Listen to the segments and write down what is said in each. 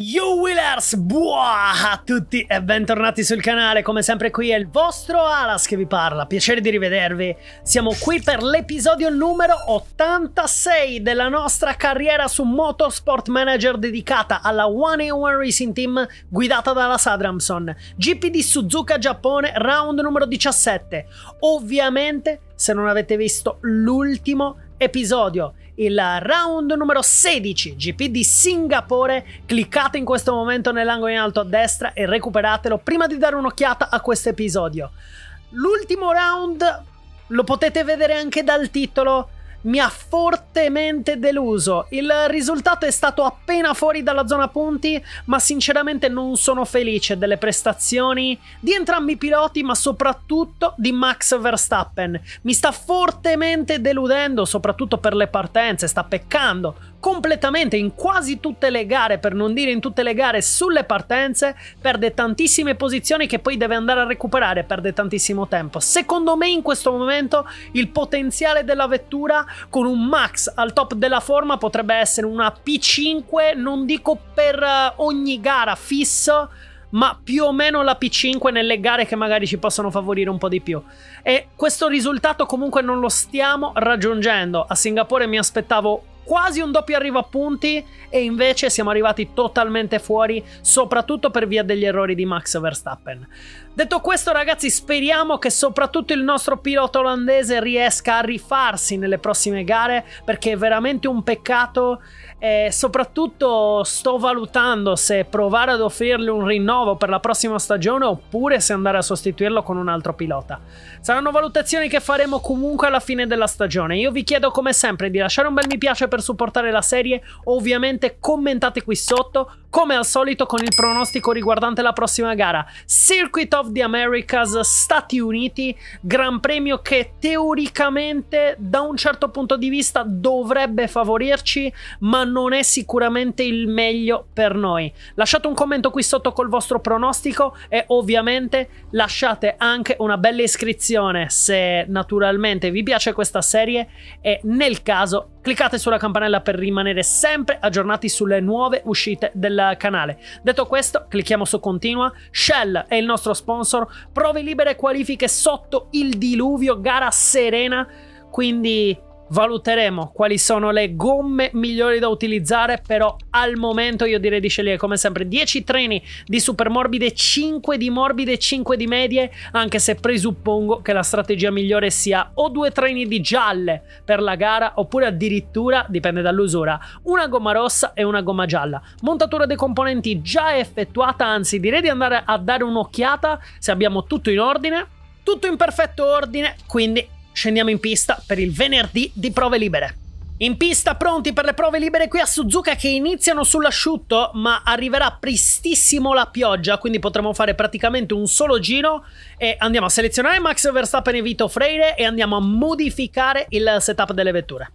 Yo Willers, buah a tutti e bentornati sul canale, come sempre qui è il vostro Alas che vi parla, piacere di rivedervi, siamo qui per l'episodio numero 86 della nostra carriera su Motorsport Manager dedicata alla One One Racing Team guidata dalla Sadramson, GP di Suzuka Giappone, round numero 17, ovviamente se non avete visto l'ultimo episodio, il round numero 16 GP di Singapore. Cliccate in questo momento nell'angolo in alto a destra e recuperatelo prima di dare un'occhiata a questo episodio. L'ultimo round lo potete vedere anche dal titolo mi ha fortemente deluso. Il risultato è stato appena fuori dalla zona punti, ma sinceramente non sono felice delle prestazioni di entrambi i piloti, ma soprattutto di Max Verstappen. Mi sta fortemente deludendo, soprattutto per le partenze, sta peccando completamente in quasi tutte le gare, per non dire in tutte le gare, sulle partenze, perde tantissime posizioni che poi deve andare a recuperare, perde tantissimo tempo. Secondo me in questo momento il potenziale della vettura con un Max al top della forma potrebbe essere una P5, non dico per eh, ogni gara fissa, ma più o meno la P5 nelle gare che magari ci possono favorire un po' di più. E questo risultato comunque non lo stiamo raggiungendo. A Singapore mi aspettavo quasi un doppio arrivo a punti e invece siamo arrivati totalmente fuori, soprattutto per via degli errori di Max Verstappen. Detto questo ragazzi speriamo che soprattutto il nostro pilota olandese riesca a rifarsi nelle prossime gare perché è veramente un peccato e soprattutto sto valutando se provare ad offrirgli un rinnovo per la prossima stagione oppure se andare a sostituirlo con un altro pilota. Saranno valutazioni che faremo comunque alla fine della stagione. Io vi chiedo come sempre di lasciare un bel mi piace per supportare la serie, ovviamente commentate qui sotto come al solito con il pronostico riguardante la prossima gara. Circuit of the Americas Stati Uniti, gran premio che teoricamente da un certo punto di vista dovrebbe favorirci, ma non è sicuramente il meglio per noi. Lasciate un commento qui sotto col vostro pronostico e ovviamente lasciate anche una bella iscrizione se naturalmente vi piace questa serie e nel caso Cliccate sulla campanella per rimanere sempre aggiornati sulle nuove uscite del canale. Detto questo, clicchiamo su continua. Shell è il nostro sponsor. Prove libere qualifiche sotto il diluvio, gara serena. Quindi valuteremo quali sono le gomme migliori da utilizzare, però al momento io direi di scegliere come sempre 10 treni di super morbide, 5 di morbide, 5 di medie, anche se presuppongo che la strategia migliore sia o due treni di gialle per la gara, oppure addirittura, dipende dall'usura, una gomma rossa e una gomma gialla. Montatura dei componenti già effettuata, anzi direi di andare a dare un'occhiata se abbiamo tutto in ordine. Tutto in perfetto ordine, quindi scendiamo in pista per il venerdì di prove libere. In pista pronti per le prove libere qui a Suzuka che iniziano sull'asciutto ma arriverà prestissimo la pioggia quindi potremo fare praticamente un solo giro e andiamo a selezionare Max Verstappen e Vito Freire e andiamo a modificare il setup delle vetture.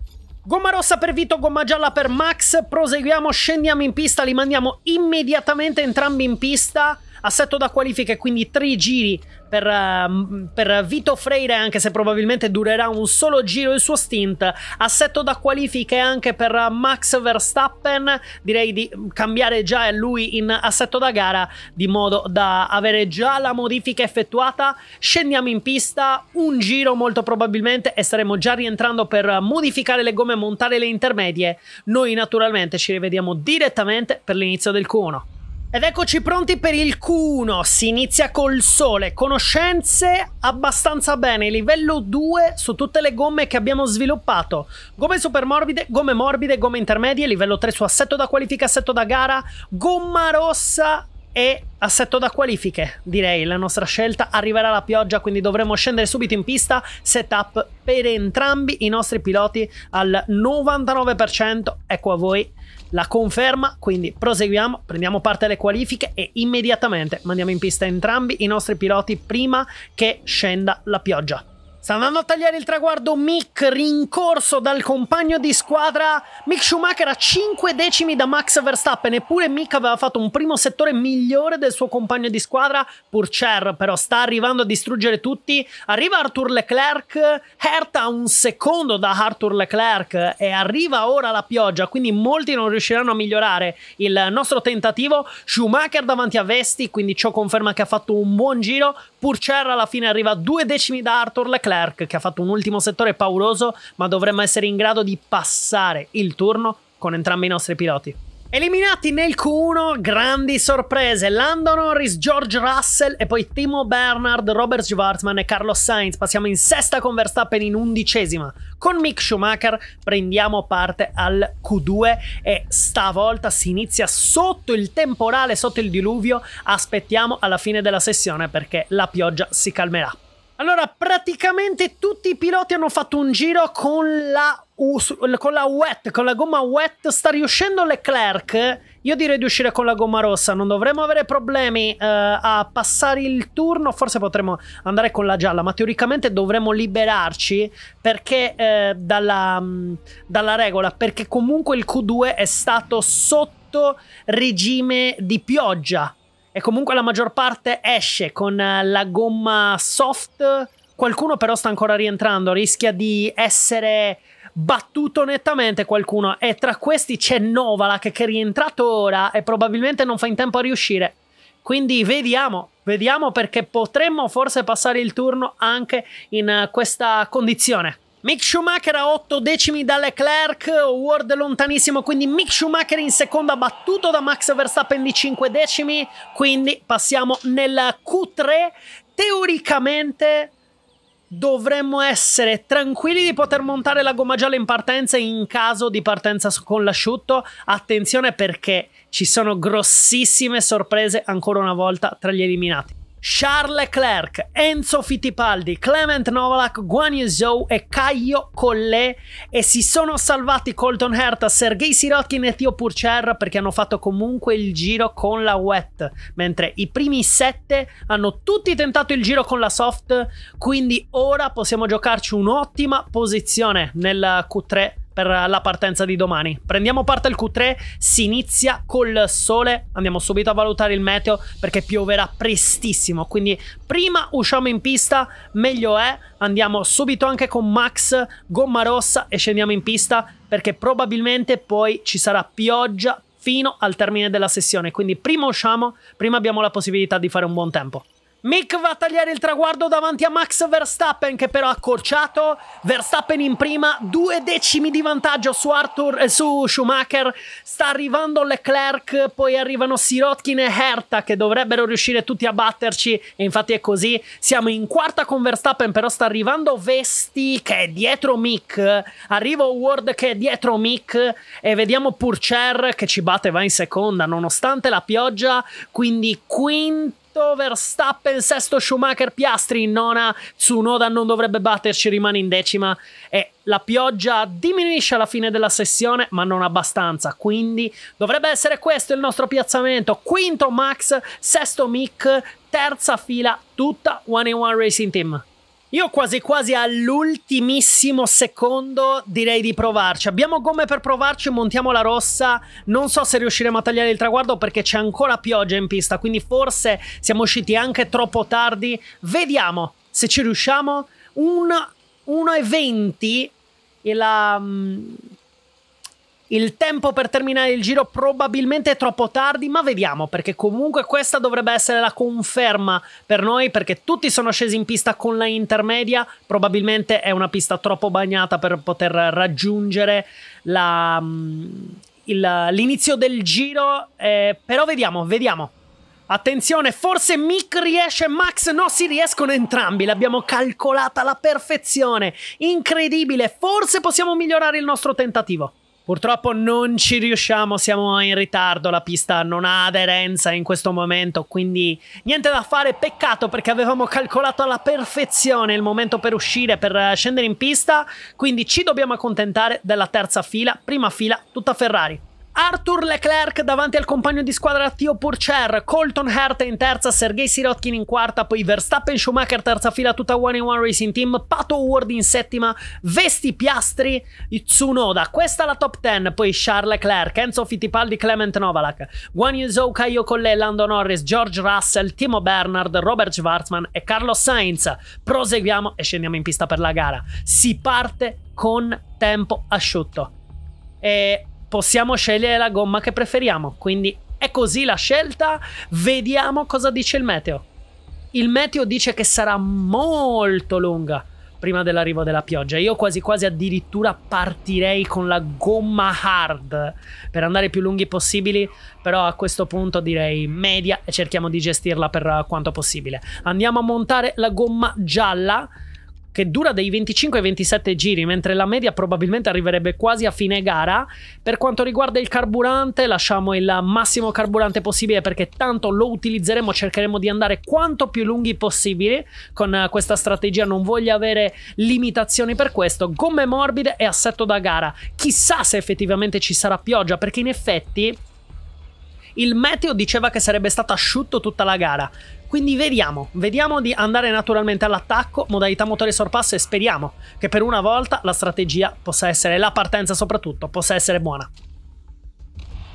Gomma rossa per Vito, gomma gialla per Max, proseguiamo, scendiamo in pista, li mandiamo immediatamente entrambi in pista Assetto da qualifica e quindi tre giri per, ehm, per, Vito Freire, anche se probabilmente durerà un solo giro il suo stint. Assetto da qualifiche anche per Max Verstappen, direi di cambiare già lui in assetto da gara, di modo da avere già la modifica effettuata. Scendiamo in pista, un giro molto probabilmente e staremo già rientrando per modificare le gomme e montare le intermedie. Noi naturalmente ci rivediamo direttamente per l'inizio del Q1. Ed eccoci pronti per il Q1, si inizia col sole, conoscenze abbastanza bene, livello 2 su tutte le gomme che abbiamo sviluppato, gomme super morbide, gomme morbide, gomme intermedie, livello 3 su assetto da qualifica, assetto da gara, gomma rossa e assetto da qualifiche, direi la nostra scelta, arriverà la pioggia quindi dovremo scendere subito in pista, setup per entrambi i nostri piloti al 99%, ecco a voi la conferma, quindi proseguiamo, prendiamo parte alle qualifiche e immediatamente mandiamo in pista entrambi i nostri piloti prima che scenda la pioggia. Sta andando a tagliare il traguardo Mick, rincorso dal compagno di squadra. Mick Schumacher a 5 decimi da Max Verstappen, eppure Mick aveva fatto un primo settore migliore del suo compagno di squadra. Purcher però sta arrivando a distruggere tutti. Arriva Arthur Leclerc, Hertha a un secondo da Arthur Leclerc e arriva ora la pioggia, quindi molti non riusciranno a migliorare il nostro tentativo. Schumacher davanti a Vesti, quindi ciò conferma che ha fatto un buon giro. Pur Cerra alla fine arriva a due decimi da Arthur Leclerc che ha fatto un ultimo settore pauroso ma dovremmo essere in grado di passare il turno con entrambi i nostri piloti. Eliminati nel Q1, grandi sorprese. Landon Norris, George Russell e poi Timo Bernard, Robert Schwarzman e Carlos Sainz. Passiamo in sesta con Verstappen in undicesima. Con Mick Schumacher prendiamo parte al Q2 e stavolta si inizia sotto il temporale, sotto il diluvio. Aspettiamo alla fine della sessione perché la pioggia si calmerà. Allora, praticamente tutti i piloti hanno fatto un giro con la, con la wet, con la gomma wet. Sta riuscendo Leclerc. Io direi di uscire con la gomma rossa. Non dovremmo avere problemi uh, a passare il turno. Forse potremmo andare con la gialla, ma teoricamente dovremmo liberarci perché uh, dalla, mh, mm, dalla regola. Perché comunque il Q2 è stato sotto regime di pioggia e comunque la maggior parte esce con eh, la gomma soft. Qualcuno però sta ancora rientrando, rischia di essere battuto nettamente qualcuno e tra questi c'è Novalak che è rientrato ora e probabilmente non fa in tempo a riuscire. Quindi vediamo, vediamo perché potremmo forse passare il turno anche in eh, questa condizione. Mick Schumacher a 8 decimi da Leclerc, Ward lontanissimo, quindi Mick Schumacher in seconda battuto da Max Verstappen di 5 decimi, quindi passiamo nel Q3. Teoricamente dovremmo essere tranquilli di poter montare la gomma gialla in partenza in caso di partenza con l'asciutto. Attenzione perché ci sono grossissime sorprese ancora una volta tra gli eliminati. Charles Leclerc, Enzo Fittipaldi, Clement Novalak, Guan Yu Zhou e Caio Collè e si sono salvati Colton Hertha, Sergei Sirotkin e Theo Purcher perché hanno fatto comunque il giro con la wet, mentre i primi sette hanno tutti tentato il giro con la soft, quindi ora possiamo giocarci un'ottima posizione nella Q3 per la partenza di domani. Prendiamo parte al Q3, si inizia col sole, andiamo subito a valutare il meteo perché pioverà prestissimo, quindi prima usciamo in pista, meglio è, andiamo subito anche con Max, gomma rossa e scendiamo in pista perché probabilmente poi ci sarà pioggia fino al termine della sessione, quindi prima usciamo, prima abbiamo la possibilità di fare un buon tempo. Mick va a tagliare il traguardo davanti a Max Verstappen che però ha accorciato. Verstappen in prima, due decimi di vantaggio su, Arthur, eh, su Schumacher. Sta arrivando Leclerc, poi arrivano Sirotkin e Herta che dovrebbero riuscire tutti a batterci e infatti è così. Siamo in quarta con Verstappen però sta arrivando Vesti che è dietro Mick. Arriva Ward che è dietro Mick e vediamo Purcher che ci batte va in seconda nonostante la pioggia. Quindi quinta quarto Verstappen, sesto Schumacher, Piastri in nona, Tsunoda non dovrebbe batterci, rimane in decima e la pioggia diminuisce alla fine della sessione, ma non abbastanza, quindi dovrebbe essere questo il nostro piazzamento. Quinto Max, sesto Mick, terza fila, tutta One in One Racing Team. Io quasi quasi all'ultimissimo secondo direi di provarci. Abbiamo gomme per provarci, montiamo la rossa. Non so se riusciremo a tagliare il traguardo perché c'è ancora pioggia in pista, quindi forse siamo usciti anche troppo tardi. Vediamo se ci riusciamo. 1 e 20 e la... Mm, il tempo per terminare il giro probabilmente è troppo tardi, ma vediamo perché comunque questa dovrebbe essere la conferma per noi perché tutti sono scesi in pista con la intermedia, probabilmente è una pista troppo bagnata per poter raggiungere la, mm, il, l'inizio del giro, eh, però vediamo, vediamo. Attenzione, forse Mick riesce, Max no, si riescono entrambi, l'abbiamo calcolata alla perfezione, incredibile, forse possiamo migliorare il nostro tentativo. Purtroppo non ci riusciamo, siamo in ritardo, la pista non ha aderenza in questo momento, quindi niente da fare, peccato perché avevamo calcolato alla perfezione il momento per uscire, per eh, scendere in pista, quindi ci dobbiamo accontentare della terza fila, prima fila, tutta Ferrari. Arthur Leclerc davanti al compagno di squadra Theo Purcher, Colton Hart in terza, Sergei Sirotkin in quarta, poi Verstappen Schumacher terza fila, tutta 1 in 1 racing team, Pato Ward in settima, Vesti Piastri, Tsunoda, questa è la top 10, poi Charles Leclerc, Enzo Fittipaldi, Clement Novalak, Guan Yu Zhou, Caio Collet, Lando Norris, George Russell, Timo Bernard, Robert Schwarzman e Carlos Sainz. Proseguiamo e scendiamo in pista per la gara. Si parte con tempo asciutto. E possiamo scegliere la gomma che preferiamo. Quindi è così la scelta. Vediamo cosa dice il meteo. Il meteo dice che sarà molto lunga prima dell'arrivo della pioggia. Io quasi quasi addirittura partirei con la gomma hard per andare più lunghi possibili, però a questo punto direi media e cerchiamo di gestirla per quanto possibile. Andiamo a montare la gomma gialla che dura dai 25-27 ai giri, mentre la media probabilmente arriverebbe quasi a fine gara. Per quanto riguarda il carburante, lasciamo il massimo carburante possibile perché tanto lo utilizzeremo, cercheremo di andare quanto più lunghi possibile con eh, questa strategia, non voglio avere limitazioni per questo. Gomme morbide e assetto da gara. Chissà se effettivamente ci sarà pioggia, perché in effetti il meteo diceva che sarebbe stato asciutto tutta la gara. Quindi vediamo, vediamo di andare naturalmente all'attacco, modalità motore sorpasso e speriamo che per una volta la strategia possa essere, la partenza soprattutto, possa essere buona.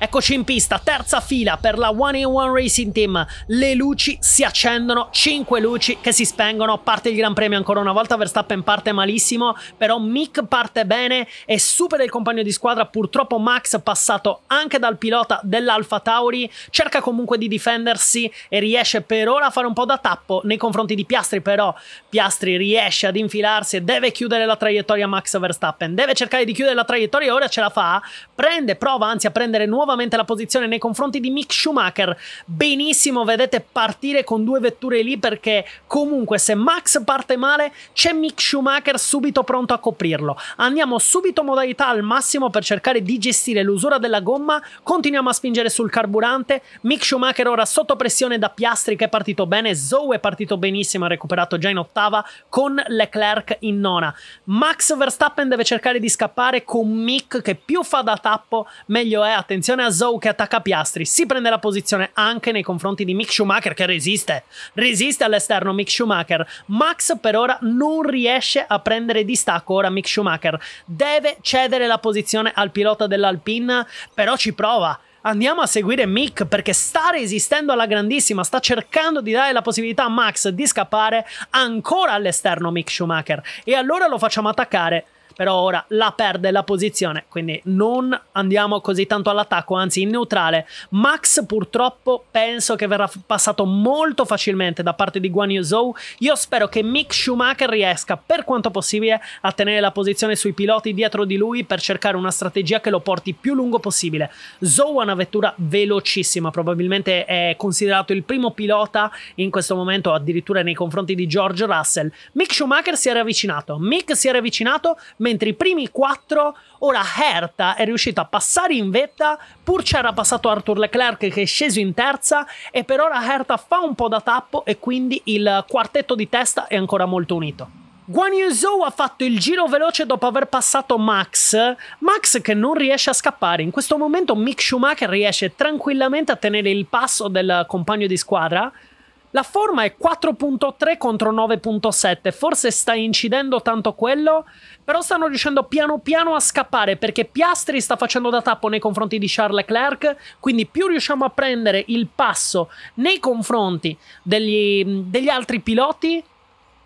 Eccoci in pista, terza fila per la One in One Racing Team. Le luci si accendono, 5 luci che si spengono. Parte il Gran Premio ancora una volta. Verstappen parte malissimo, però Mick parte bene e supera il compagno di squadra. Purtroppo Max, passato anche dal pilota dell'Alfa Tauri, cerca comunque di difendersi e riesce per ora a fare un po' da tappo nei confronti di Piastri. Però Piastri riesce ad infilarsi e deve chiudere la traiettoria Max Verstappen. Deve cercare di chiudere la traiettoria, ora ce la fa. Prende, prova anzi a prendere nuovo nuovamente la posizione nei confronti di Mick Schumacher. Benissimo, vedete partire con due vetture lì perché comunque se Max parte male c'è Mick Schumacher subito pronto a coprirlo. Andiamo subito modalità al massimo per cercare di gestire l'usura della gomma, continuiamo a spingere sul carburante, Mick Schumacher ora sotto pressione da Piastri che è partito bene, Zoe è partito benissimo, ha recuperato già in ottava con Leclerc in nona. Max Verstappen deve cercare di scappare con Mick che più fa da tappo meglio è, attenzione posizione a Zou che attacca Piastri, si prende la posizione anche nei confronti di Mick Schumacher che resiste, resiste all'esterno Mick Schumacher, Max per ora non riesce a prendere distacco, ora Mick Schumacher deve cedere la posizione al pilota dell'Alpine, però ci prova, andiamo a seguire Mick perché sta resistendo alla grandissima, sta cercando di dare la possibilità a Max di scappare ancora all'esterno Mick Schumacher e allora lo facciamo attaccare però ora la perde la posizione, quindi non andiamo così tanto all'attacco, anzi in neutrale. Max purtroppo penso che verrà passato molto facilmente da parte di Guan Yu Zhou. Io spero che Mick Schumacher riesca per quanto possibile a tenere la posizione sui piloti dietro di lui per cercare una strategia che lo porti più lungo possibile. Zhou ha una vettura velocissima, probabilmente è considerato il primo pilota in questo momento addirittura nei confronti di George Russell. Mick Schumacher si era avvicinato, Mick si era avvicinato, mentre i primi quattro ora Hertha è riuscito a passare in vetta, pur c'era passato Arthur Leclerc che è sceso in terza e per ora Hertha fa un po' da tappo e quindi il quartetto di testa è ancora molto unito. Guan Yu Zhou ha fatto il giro veloce dopo aver passato Max. Max che non riesce a scappare. In questo momento Mick Schumacher riesce tranquillamente a tenere il passo del compagno di squadra. La forma è 4.3 contro 9.7, forse sta incidendo tanto quello, però stanno riuscendo piano piano a scappare perché Piastri sta facendo da tappo nei confronti di Charles Leclerc, quindi più riusciamo a prendere il passo nei confronti degli, degli altri piloti,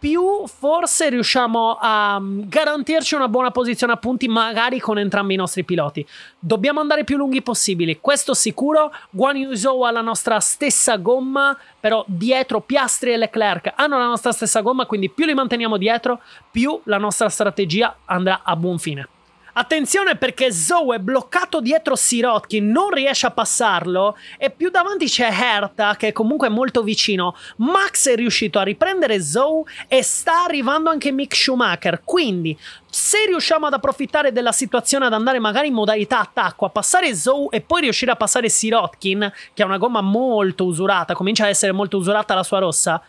più forse riusciamo a mm, garantirci una buona posizione a punti magari con entrambi i nostri piloti. Dobbiamo andare più lunghi possibili, questo sicuro. Guan Yu Zhou ha la nostra stessa gomma, però dietro Piastri e Leclerc hanno la nostra stessa gomma, quindi più li manteniamo dietro, più la nostra strategia andrà a buon fine. Attenzione perché Zoe è bloccato dietro Sirotkin, non riesce a passarlo e più davanti c'è Herta che è comunque molto vicino. Max è riuscito a riprendere Zoe e sta arrivando anche Mick Schumacher, quindi se riusciamo ad approfittare della situazione ad andare magari in modalità attacco, a passare Zoe e poi riuscire a passare Sirotkin, che ha una gomma molto usurata, comincia ad essere molto usurata la sua rossa,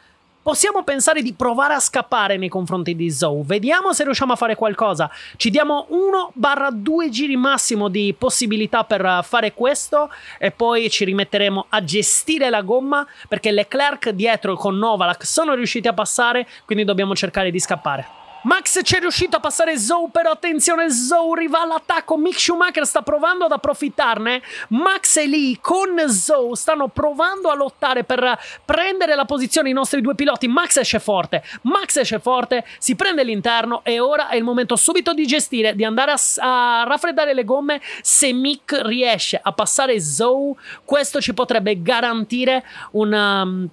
possiamo pensare di provare a scappare nei confronti di Zou. Vediamo se riusciamo a fare qualcosa. Ci diamo 1-2 giri massimo di possibilità per fare questo e poi ci rimetteremo a gestire la gomma perché Leclerc dietro con Novalak sono riusciti a passare, quindi dobbiamo cercare di scappare. Max è riuscito a passare Zou, però attenzione, Zou arriva all'attacco. Mick Schumacher sta provando ad approfittarne. Max e lì con Zou stanno provando a lottare per prendere la posizione i nostri due piloti. Max esce forte, Max esce forte, si prende l'interno e ora è il momento subito di gestire, di andare a, a raffreddare le gomme. Se Mick riesce a passare Zou, questo ci potrebbe garantire un... Um,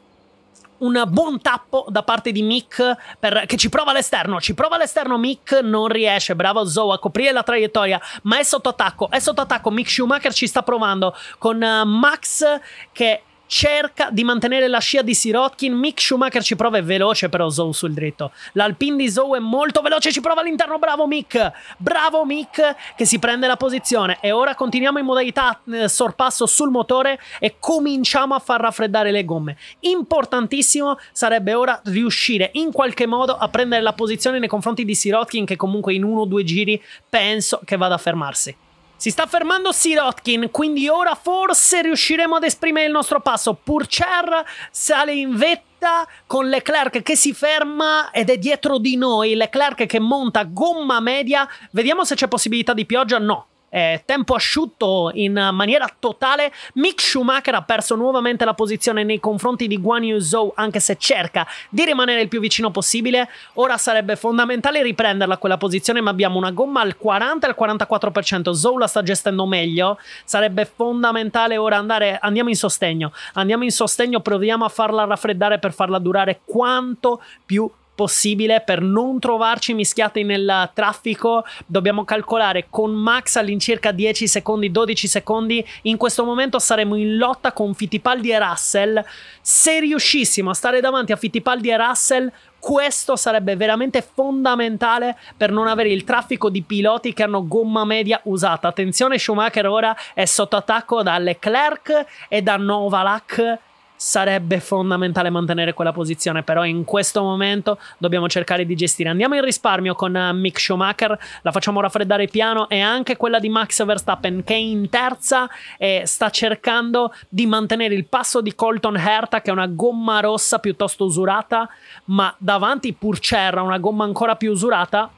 un buon tappo da parte di Mick per, che ci prova all'esterno, ci prova all'esterno Mick, non riesce, bravo Zoe a coprire la traiettoria, ma è sotto attacco, è sotto attacco, Mick Schumacher ci sta provando con eh, Max che cerca di mantenere la scia di Sirotkin. Mick Schumacher ci prova, è veloce però Zou sul dritto. L'Alpin di Zou è molto veloce, ci prova all'interno, bravo Mick! Bravo Mick che si prende la posizione. E ora continuiamo in modalità eh, sorpasso sul motore e cominciamo a far raffreddare le gomme. Importantissimo sarebbe ora riuscire in qualche modo a prendere la posizione nei confronti di Sirotkin che comunque in uno o due giri penso che vada a fermarsi. Si sta fermando Sirotkin, quindi ora forse riusciremo ad esprimere il nostro passo. Purcher sale in vetta con Leclerc che si ferma ed è dietro di noi. Leclerc che monta gomma media. Vediamo se c'è possibilità di pioggia. No, eh, tempo asciutto in maniera totale. Mick Schumacher ha perso nuovamente la posizione nei confronti di Guan Yu Zhou, anche se cerca di rimanere il più vicino possibile. Ora sarebbe fondamentale riprenderla quella posizione, ma abbiamo una gomma al 40 al 44%. Zhou la sta gestendo meglio. Sarebbe fondamentale ora andare. Andiamo in sostegno, andiamo in sostegno, proviamo a farla raffreddare per farla durare quanto più possibile possibile per non trovarci mischiati nel traffico. Dobbiamo calcolare con Max all'incirca 10 secondi, 12 secondi. In questo momento saremo in lotta con Fittipaldi e Russell. Se riuscissimo a stare davanti a Fittipaldi e Russell, questo sarebbe veramente fondamentale per non avere il traffico di piloti che hanno gomma media usata. Attenzione, Schumacher ora è sotto attacco da Leclerc e da Novalak sarebbe fondamentale mantenere quella posizione, però in questo momento dobbiamo cercare di gestire. Andiamo in risparmio con eh, Mick Schumacher, la facciamo raffreddare piano e anche quella di Max Verstappen che è in terza e sta cercando di mantenere il passo di Colton Herta che è una gomma rossa piuttosto usurata, ma davanti pur c'era una gomma ancora più usurata,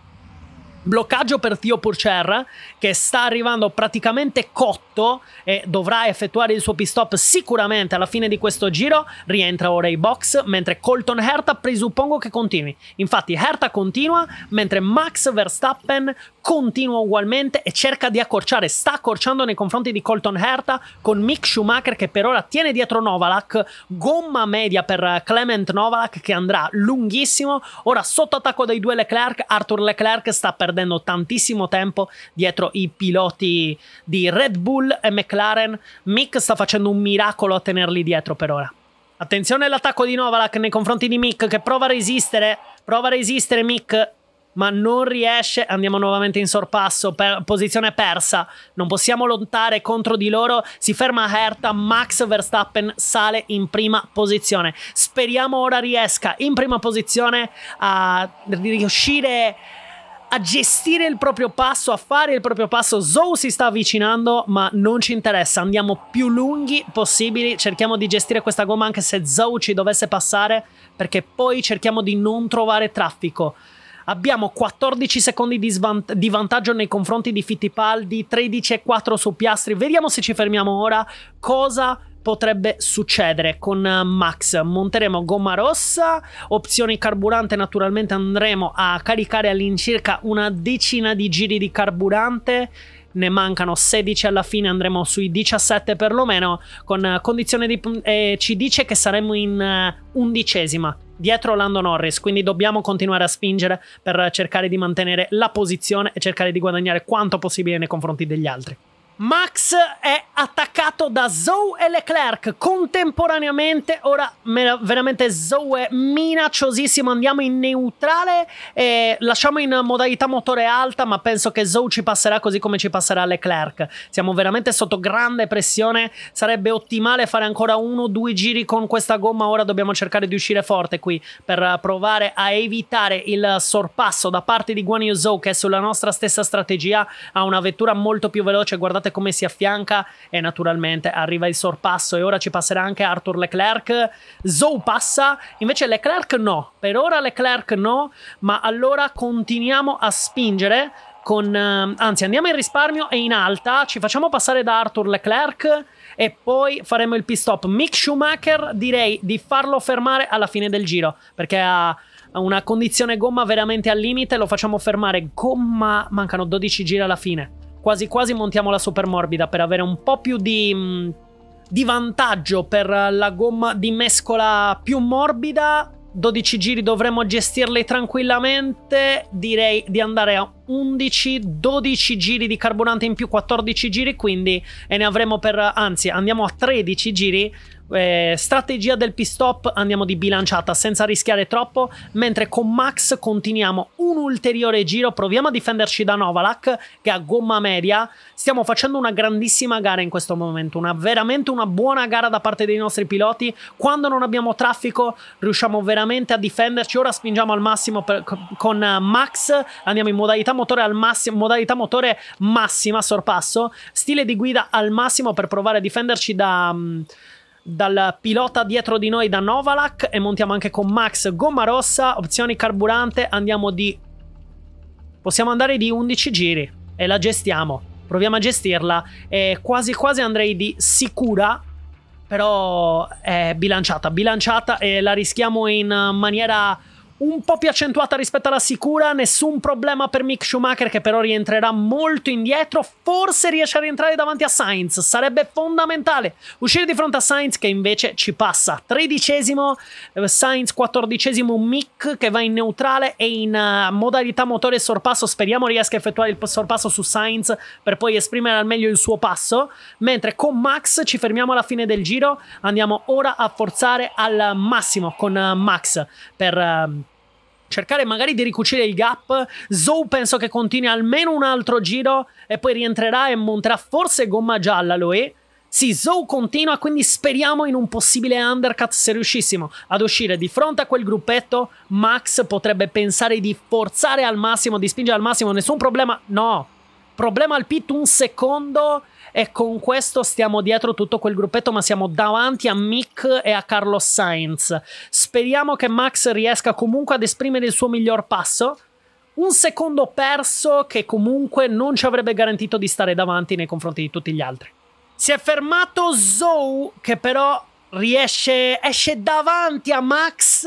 Bloccaggio per Tio Purcerra che sta arrivando praticamente cotto e dovrà effettuare il suo pit stop sicuramente alla fine di questo giro. Rientra ora i box mentre Colton Herta presuppongo che continui. Infatti Herta continua mentre Max Verstappen continua ugualmente e cerca di accorciare. Sta accorciando nei confronti di Colton Herta con Mick Schumacher che per ora tiene dietro Novalak. Gomma media per Clement Novalak che andrà lunghissimo. Ora sotto attacco dei due Leclerc. Arthur Leclerc sta perdendo perdendo tantissimo tempo dietro i piloti di Red Bull e McLaren. Mick sta facendo un miracolo a tenerli dietro per ora. Attenzione all'attacco di Novalak nei confronti di Mick che prova a resistere, prova a resistere Mick ma non riesce. Andiamo nuovamente in sorpasso, per, posizione persa. Non possiamo lottare contro di loro. Si ferma Hertha, Max Verstappen sale in prima posizione. Speriamo ora riesca in prima posizione a riuscire a gestire il proprio passo, a fare il proprio passo. Zou si sta avvicinando, ma non ci interessa. Andiamo più lunghi possibili. Cerchiamo di gestire questa gomma anche se Zou ci dovesse passare, perché poi cerchiamo di non trovare traffico. Abbiamo 14 secondi di, di, vantaggio nei confronti di Fittipaldi, 13 e 4 su Piastri. Vediamo se ci fermiamo ora. Cosa potrebbe succedere con eh, Max. Monteremo gomma rossa, opzioni carburante naturalmente andremo a caricare all'incirca una decina di giri di carburante ne mancano 16 alla fine, andremo sui 17 perlomeno, con eh, condizione di... Eh, ci dice che saremo in eh, undicesima, dietro Lando Norris, quindi dobbiamo continuare a spingere per cercare di mantenere la posizione e cercare di guadagnare quanto possibile nei confronti degli altri. Max è attaccato da Zoe e Leclerc contemporaneamente. Ora veramente Zoe è minacciosissimo. Andiamo in neutrale e lasciamo in modalità motore alta, ma penso che Zoe ci passerà così come ci passerà Leclerc. Siamo veramente sotto grande pressione. Sarebbe ottimale fare ancora uno o due giri con questa gomma. Ora dobbiamo cercare di uscire forte qui per provare a evitare il sorpasso da parte di Guan Yu Zhou che è sulla nostra stessa strategia ha una vettura molto più veloce. Guardate come si affianca e naturalmente arriva il sorpasso e ora ci passerà anche Arthur Leclerc. Zou passa, invece Leclerc no, per ora Leclerc no, ma allora continuiamo a spingere con, eh, anzi andiamo in risparmio e in alta, ci facciamo passare da Arthur Leclerc e poi faremo il pit stop. Mick Schumacher direi di farlo fermare alla fine del giro perché ha una condizione gomma veramente al limite, lo facciamo fermare gomma, mancano 12 giri alla fine quasi quasi montiamo la super morbida per avere un po' più di, mm, di vantaggio per la gomma di mescola più morbida. 12 giri dovremmo gestirli tranquillamente. Direi di andare 11, 12 giri di carburante in più, 14 giri, quindi e ne avremo per, anzi andiamo a 13 giri. Eh, strategia del pit stop andiamo di bilanciata senza rischiare troppo, mentre con Max continuiamo un ulteriore giro, proviamo a difenderci da Novalak che ha gomma media, stiamo facendo una grandissima gara in questo momento, una, veramente una buona gara da parte dei nostri piloti, quando non abbiamo traffico riusciamo veramente a difenderci, ora spingiamo al massimo per, con eh, Max, andiamo in modalità modalità motore al massimo, modalità motore massima, sorpasso, stile di guida al massimo per provare a difenderci da... Mh, mm, dal pilota dietro di noi da Novalak e montiamo anche con Max gomma rossa, opzioni carburante, andiamo di... Possiamo andare di 11 giri e la gestiamo, proviamo a gestirla e quasi quasi andrei di sicura, però è bilanciata, bilanciata e la rischiamo in maniera un po' più accentuata rispetto alla sicura, nessun problema per Mick Schumacher che però rientrerà molto indietro, forse riesce a rientrare davanti a Sainz, sarebbe fondamentale uscire di fronte a Sainz che invece ci passa, tredicesimo eh, Sainz, quattordicesimo Mick che va in neutrale e in uh, modalità motore sorpasso, speriamo riesca a effettuare il sorpasso su Sainz per poi esprimere al meglio il suo passo, mentre con Max ci fermiamo alla fine del giro, andiamo ora a forzare al massimo con uh, Max per... Uh, cercare magari di ricucire il gap. Zou penso che continui almeno un altro giro e poi rientrerà e monterà forse gomma gialla lo è. Sì, Zou continua, quindi speriamo in un possibile undercut se riuscissimo ad uscire di fronte a quel gruppetto. Max potrebbe pensare di forzare al massimo, di spingere al massimo, nessun problema. No, problema al pit un secondo e con questo stiamo dietro tutto quel gruppetto, ma siamo davanti a Mick e a Carlos Sainz. Speriamo che Max riesca comunque ad esprimere il suo miglior passo. Un secondo perso che comunque non ci avrebbe garantito di stare davanti nei confronti di tutti gli altri. Si è fermato Zou, che però riesce, esce davanti a Max,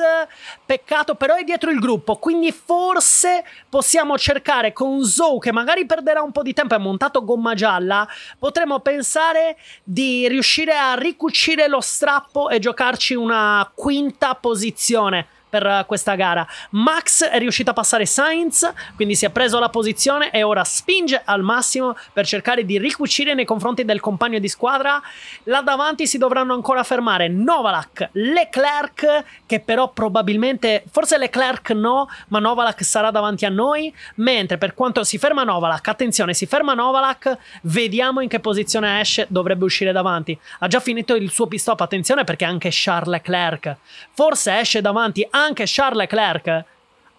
peccato però è dietro il gruppo, quindi forse possiamo cercare con Zou che magari perderà un po' di tempo, è montato gomma gialla, potremmo pensare di riuscire a ricucire lo strappo e giocarci una quinta posizione per eh, questa gara. Max è riuscito a passare Sainz, quindi si è preso la posizione e ora spinge al massimo per cercare di ricucire nei confronti del compagno di squadra. Là davanti si dovranno ancora fermare Novalak, Leclerc, che però probabilmente, forse Leclerc no, ma Novalak sarà davanti a noi, mentre per quanto si ferma Novalak, attenzione, si ferma Novalak, vediamo in che posizione esce, dovrebbe uscire davanti. Ha già finito il suo pistop, attenzione perché anche Charles Leclerc forse esce davanti a anche Charles Leclerc.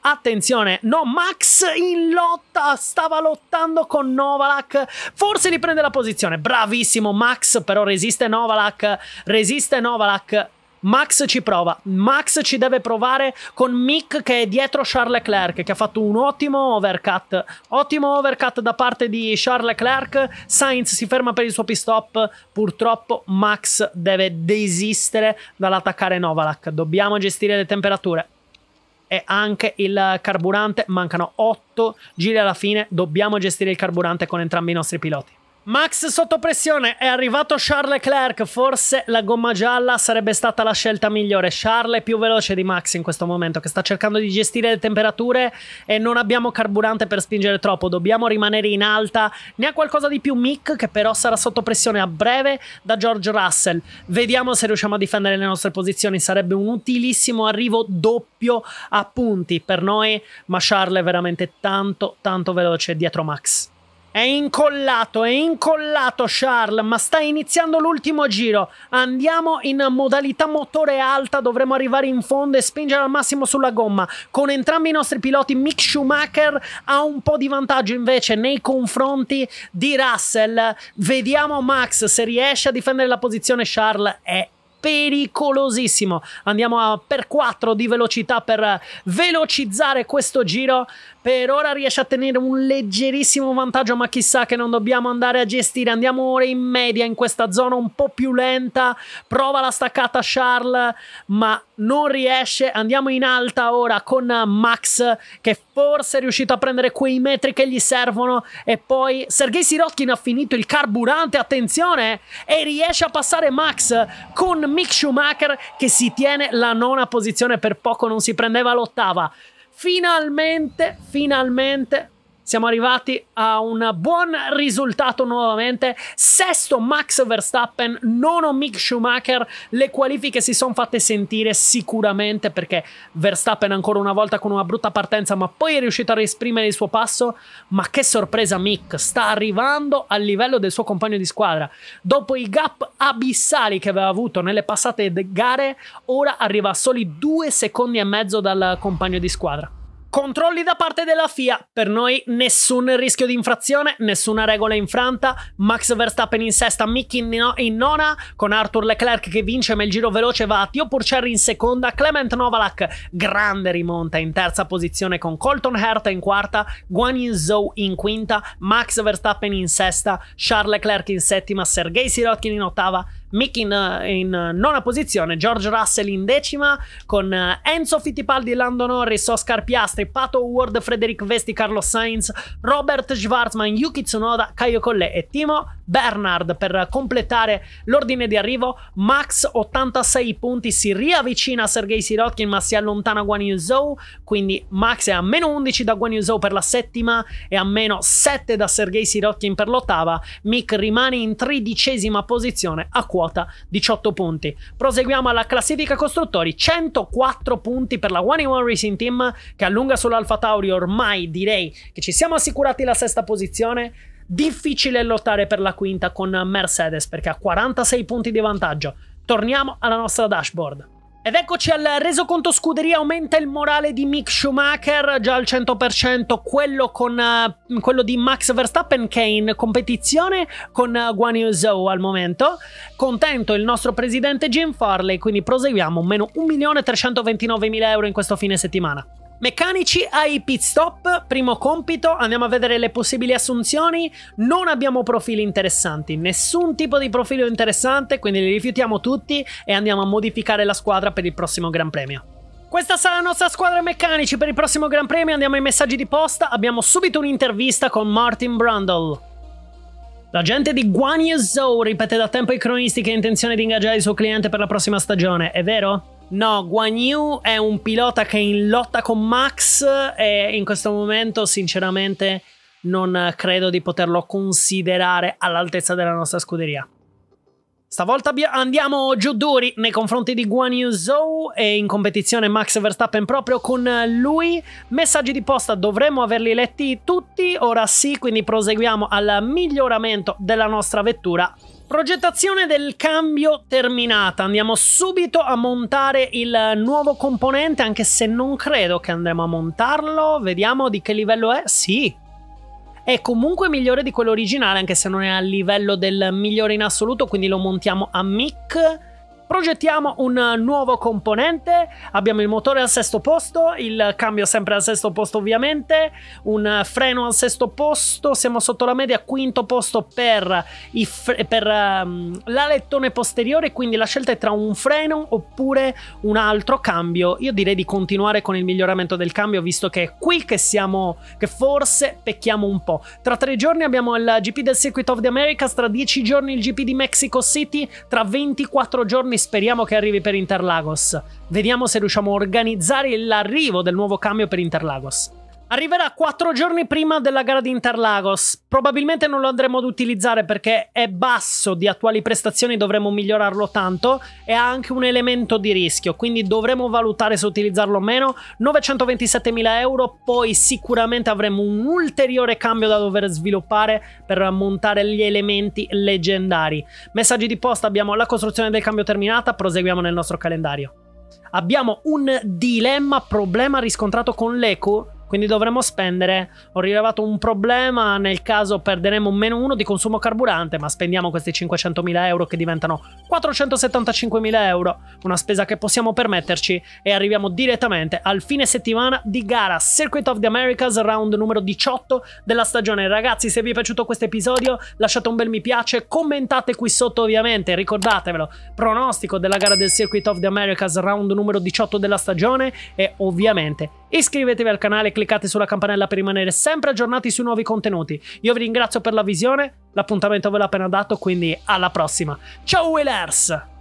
Attenzione, no, Max in lotta, stava lottando con Novalak, forse riprende la posizione, bravissimo Max, però resiste Novalak, resiste Novalak, Max ci prova, Max ci deve provare con Mick che è dietro Charles Leclerc che ha fatto un ottimo overcut, ottimo overcut da parte di Charles Leclerc, Sainz si ferma per il suo pit stop, purtroppo Max deve desistere dall'attaccare Novalak, dobbiamo gestire le temperature e anche il carburante, mancano 8 giri alla fine, dobbiamo gestire il carburante con entrambi i nostri piloti. Max sotto pressione, è arrivato Charles Leclerc, forse la gomma gialla sarebbe stata la scelta migliore. Charles è più veloce di Max in questo momento che sta cercando di gestire le temperature e non abbiamo carburante per spingere troppo, dobbiamo rimanere in alta. Ne ha qualcosa di più Mick che però sarà sotto pressione a breve da George Russell. Vediamo se riusciamo a difendere le nostre posizioni, sarebbe un utilissimo arrivo doppio a punti per noi, ma Charles è veramente tanto tanto veloce dietro Max. È incollato, è incollato Charles, ma sta iniziando l'ultimo giro. Andiamo in modalità motore alta, dovremo arrivare in fondo e spingere al massimo sulla gomma. Con entrambi i nostri piloti, Mick Schumacher ha un po' di vantaggio invece nei confronti di Russell. Vediamo Max se riesce a difendere la posizione. Charles è pericolosissimo. Andiamo a per 4 di velocità per velocizzare questo giro. Per ora riesce a tenere un leggerissimo vantaggio, ma chissà che non dobbiamo andare a gestire. Andiamo ora in media in questa zona un po' più lenta. Prova la staccata Charles, ma non riesce. Andiamo in alta ora con Max, che forse è riuscito a prendere quei metri che gli servono. E poi Sergei Sirotkin ha finito il carburante, attenzione, e riesce a passare Max con Mick Schumacher che si tiene la nona posizione, per poco non si prendeva l'ottava. Finalmente, finalmente siamo arrivati a un buon risultato nuovamente. Sesto Max Verstappen, nono Mick Schumacher. Le qualifiche si sono fatte sentire sicuramente perché Verstappen ancora una volta con una brutta partenza, ma poi è riuscito a riesprimere il suo passo. Ma che sorpresa Mick, sta arrivando al livello del suo compagno di squadra. Dopo i gap abissali che aveva avuto nelle passate gare, ora arriva a soli due secondi e mezzo dal compagno di squadra. Controlli da parte della FIA, per noi nessun rischio di infrazione, nessuna regola infranta, Max Verstappen in sesta, Mick in, no in nona, con Arthur Leclerc che vince ma il giro veloce va a Tio Purcerri in seconda, Clement Novalak grande rimonta in terza posizione con Colton Hertha in quarta, Guan Yin Zhou in quinta, Max Verstappen in sesta, Charles Leclerc in settima, Sergei Sirotkin in ottava, Mick in, eh, in, eh, nona posizione, George Russell in decima, con eh, Enzo Fittipaldi, Lando Norris, Oscar Piastri, Pato Ward, Frederick Vesti, Carlo Sainz, Robert Schwarzman, Yuki Tsunoda, Caio Collet e Timo Bernard per completare l'ordine di arrivo. Max 86 punti, si riavvicina a Sergei Sirotkin ma si allontana Guan Yu Zhou, quindi Max è a meno 11 da Guan Yu Zhou per la settima e a meno 7 da Sergei Sirotkin per l'ottava. Mick rimane in tredicesima posizione a 4 quota 18 punti. Proseguiamo alla classifica costruttori, 104 punti per la One in One Racing Team che allunga sull'Alfa Tauri ormai direi che ci siamo assicurati la sesta posizione. Difficile lottare per la quinta con Mercedes perché ha 46 punti di vantaggio. Torniamo alla nostra dashboard. Ed eccoci al resoconto scuderia, aumenta il morale di Mick Schumacher, già al 100%, quello, con, uh, quello di Max Verstappen che è in competizione con uh, Guan Yu Zhou al momento. Contento il nostro presidente Jim Farley, quindi proseguiamo, meno 1.329.000 euro in questo fine settimana. Meccanici ai pit stop, primo compito, andiamo a vedere le possibili assunzioni, non abbiamo profili interessanti, nessun tipo di profilo interessante, quindi li rifiutiamo tutti e andiamo a modificare la squadra per il prossimo Gran Premio. Questa sarà la nostra squadra meccanici per il prossimo Gran Premio, andiamo ai messaggi di posta, abbiamo subito un'intervista con Martin Brundle. L'agente di Guan Zhou ripete da tempo ai cronisti che ha intenzione di ingaggiare il suo cliente per la prossima stagione, è vero? No, Guan Yu è un pilota che è in lotta con Max e in questo momento sinceramente non credo di poterlo considerare all'altezza della nostra scuderia. Stavolta andiamo giù duri nei confronti di Guan Yu Zhou e in competizione Max Verstappen proprio con lui. Messaggi di posta dovremmo averli letti tutti, ora sì, quindi proseguiamo al miglioramento della nostra vettura Progettazione del cambio terminata, andiamo subito a montare il nuovo componente anche se non credo che andremo a montarlo, vediamo di che livello è, sì, è comunque migliore di quello originale anche se non è al livello del migliore in assoluto quindi lo montiamo a mic Progettiamo un nuovo componente, abbiamo il motore al sesto posto, il cambio sempre al sesto posto ovviamente, un freno al sesto posto, siamo sotto la media quinto posto per, per um, l'alettone posteriore, quindi la scelta è tra un freno oppure un altro cambio. Io direi di continuare con il miglioramento del cambio visto che è qui che siamo, che forse pecchiamo un po'. Tra tre giorni abbiamo il GP del Circuit of the Americas, tra dieci giorni il GP di Mexico City, tra 24 giorni giorni speriamo che arrivi per Interlagos. Vediamo se riusciamo a organizzare l'arrivo del nuovo cambio per Interlagos. Arriverà quattro giorni prima della gara di Interlagos. Probabilmente non lo andremo ad utilizzare perché è basso di attuali prestazioni, dovremmo migliorarlo tanto e ha anche un elemento di rischio, quindi dovremo valutare se utilizzarlo o meno. 927.000 euro, poi sicuramente avremo un ulteriore cambio da dover sviluppare per montare gli elementi leggendari. Messaggi di posta abbiamo la costruzione del cambio terminata, proseguiamo nel nostro calendario. Abbiamo un dilemma problema riscontrato con l'Eco quindi dovremmo spendere, ho rilevato un problema nel caso perderemo meno uno di consumo carburante, ma spendiamo questi 500.000 euro che diventano 475.000 euro, una spesa che possiamo permetterci e arriviamo direttamente al fine settimana di gara Circuit of the Americas round numero 18 della stagione. Ragazzi, se vi è piaciuto questo episodio lasciate un bel mi piace, commentate qui sotto ovviamente, ricordatevelo, pronostico della gara del Circuit of the Americas round numero 18 della stagione e ovviamente iscrivetevi al canale cliccate sulla campanella per rimanere sempre aggiornati sui nuovi contenuti. Io vi ringrazio per la visione, l'appuntamento ve l'ho appena dato, quindi alla prossima. Ciao Willers!